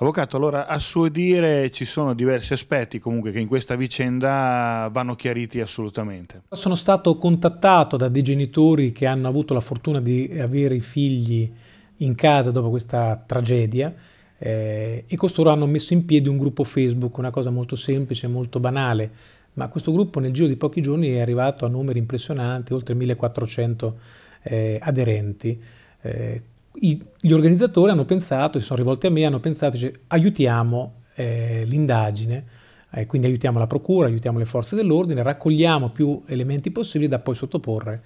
Avvocato, allora a suo dire ci sono diversi aspetti comunque che in questa vicenda vanno chiariti assolutamente. Sono stato contattato da dei genitori che hanno avuto la fortuna di avere i figli in casa dopo questa tragedia eh, e costoro hanno messo in piedi un gruppo Facebook, una cosa molto semplice, molto banale, ma questo gruppo nel giro di pochi giorni è arrivato a numeri impressionanti, oltre 1400 eh, aderenti. Eh, i, gli organizzatori hanno pensato, si sono rivolti a me, hanno pensato, dice, aiutiamo eh, l'indagine, eh, quindi aiutiamo la procura, aiutiamo le forze dell'ordine, raccogliamo più elementi possibili da poi sottoporre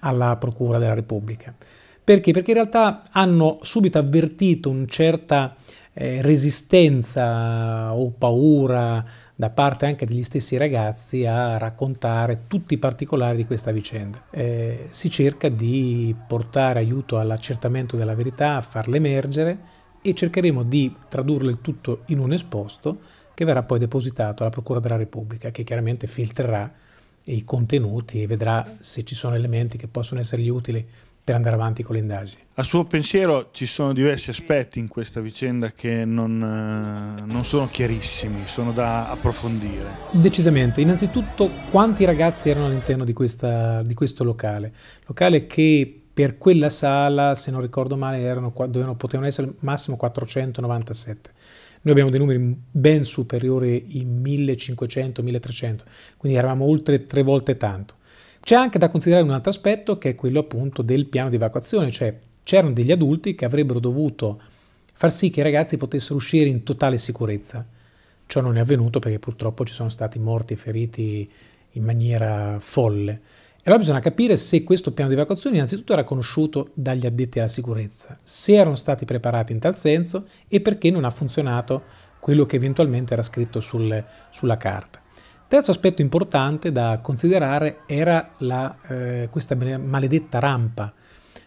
alla procura della Repubblica. Perché? Perché in realtà hanno subito avvertito un certa eh, resistenza o paura da parte anche degli stessi ragazzi a raccontare tutti i particolari di questa vicenda. Eh, si cerca di portare aiuto all'accertamento della verità, a farla emergere e cercheremo di tradurlo il tutto in un esposto che verrà poi depositato alla Procura della Repubblica che chiaramente filtrerà i contenuti e vedrà se ci sono elementi che possono essergli utili per andare avanti con le indagini. A suo pensiero ci sono diversi aspetti in questa vicenda che non, eh, non sono chiarissimi, sono da approfondire. Decisamente, innanzitutto quanti ragazzi erano all'interno di, di, questo locale, locale che per quella sala, se non ricordo male, erano, dovevano, potevano essere massimo 497. Noi abbiamo dei numeri ben superiori ai 1500-1300, quindi eravamo oltre tre volte tanto. C'è anche da considerare un altro aspetto che è quello appunto del piano di evacuazione, cioè c'erano degli adulti che avrebbero dovuto far sì che i ragazzi potessero uscire in totale sicurezza. Ciò non è avvenuto perché purtroppo ci sono stati morti e feriti in maniera folle. E allora bisogna capire se questo piano di evacuazione innanzitutto era conosciuto dagli addetti alla sicurezza, se erano stati preparati in tal senso e perché non ha funzionato quello che eventualmente era scritto sul, sulla carta. Terzo aspetto importante da considerare era la, eh, questa maledetta rampa.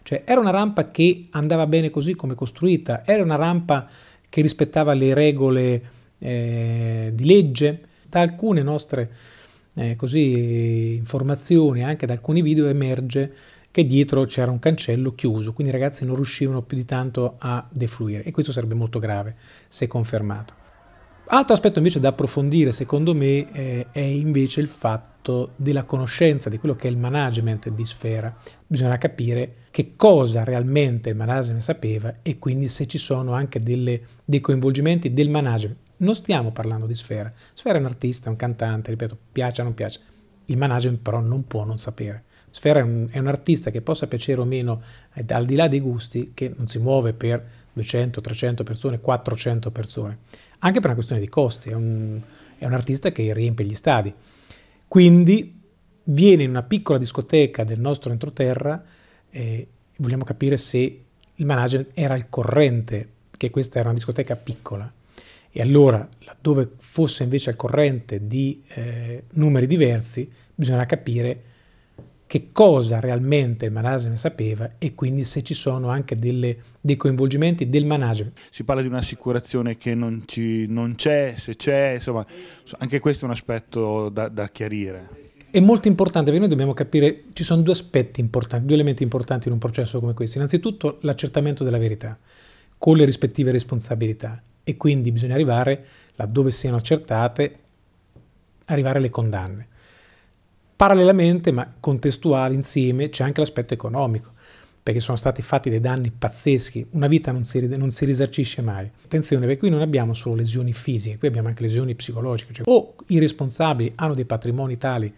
Cioè era una rampa che andava bene così come costruita, era una rampa che rispettava le regole eh, di legge. Da alcune nostre eh, così, informazioni, anche da alcuni video, emerge che dietro c'era un cancello chiuso, quindi i ragazzi non riuscivano più di tanto a defluire e questo sarebbe molto grave se confermato. Altro aspetto invece da approfondire, secondo me, eh, è invece il fatto della conoscenza di quello che è il management di Sfera. Bisogna capire che cosa realmente il management sapeva e quindi se ci sono anche delle, dei coinvolgimenti del management. Non stiamo parlando di Sfera. Sfera è un artista, un cantante, ripeto, piace o non piace. Il management però non può non sapere. Sfera è un, è un artista che possa piacere o meno, eh, al di là dei gusti, che non si muove per 200, 300 persone, 400 persone anche per una questione di costi, è un, è un artista che riempie gli stadi. Quindi viene in una piccola discoteca del nostro entroterra e eh, vogliamo capire se il manager era al corrente che questa era una discoteca piccola e allora laddove fosse invece al corrente di eh, numeri diversi bisogna capire che cosa realmente il management sapeva e quindi se ci sono anche delle, dei coinvolgimenti del management. Si parla di un'assicurazione che non, ci, non c'è, se c'è, insomma, anche questo è un aspetto da, da chiarire. È molto importante perché noi dobbiamo capire, ci sono due aspetti importanti, due elementi importanti in un processo come questo. Innanzitutto l'accertamento della verità con le rispettive responsabilità e quindi bisogna arrivare, laddove siano accertate, arrivare alle condanne. Parallelamente, ma contestuale insieme, c'è anche l'aspetto economico, perché sono stati fatti dei danni pazzeschi, una vita non si, non si risarcisce mai. Attenzione, perché qui non abbiamo solo lesioni fisiche, qui abbiamo anche lesioni psicologiche, cioè o i responsabili hanno dei patrimoni tali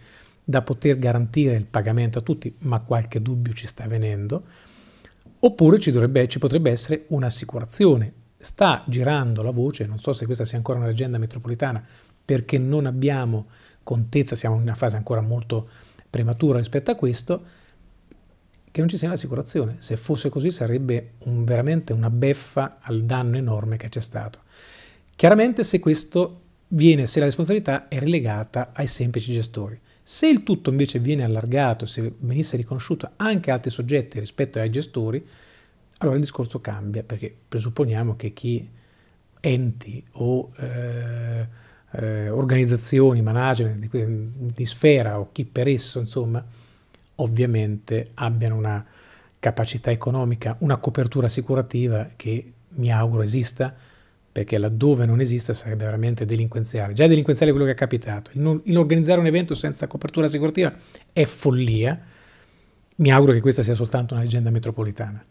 da poter garantire il pagamento a tutti, ma qualche dubbio ci sta venendo, oppure ci, dovrebbe, ci potrebbe essere un'assicurazione. Sta girando la voce, non so se questa sia ancora una leggenda metropolitana, perché non abbiamo contezza, siamo in una fase ancora molto prematura rispetto a questo, che non ci sia l'assicurazione. Se fosse così sarebbe un, veramente una beffa al danno enorme che c'è stato. Chiaramente se questo viene, se la responsabilità è relegata ai semplici gestori. Se il tutto invece viene allargato, se venisse riconosciuto anche altri soggetti rispetto ai gestori, allora il discorso cambia, perché presupponiamo che chi enti o eh, eh, organizzazioni, management di, di, sfera o chi per esso, insomma, ovviamente abbiano una capacità economica, una copertura assicurativa che mi auguro esista, perché laddove non esista sarebbe veramente delinquenziale. Già è delinquenziale quello che è capitato. In organizzare un evento senza copertura assicurativa è follia. Mi auguro che questa sia soltanto una leggenda metropolitana.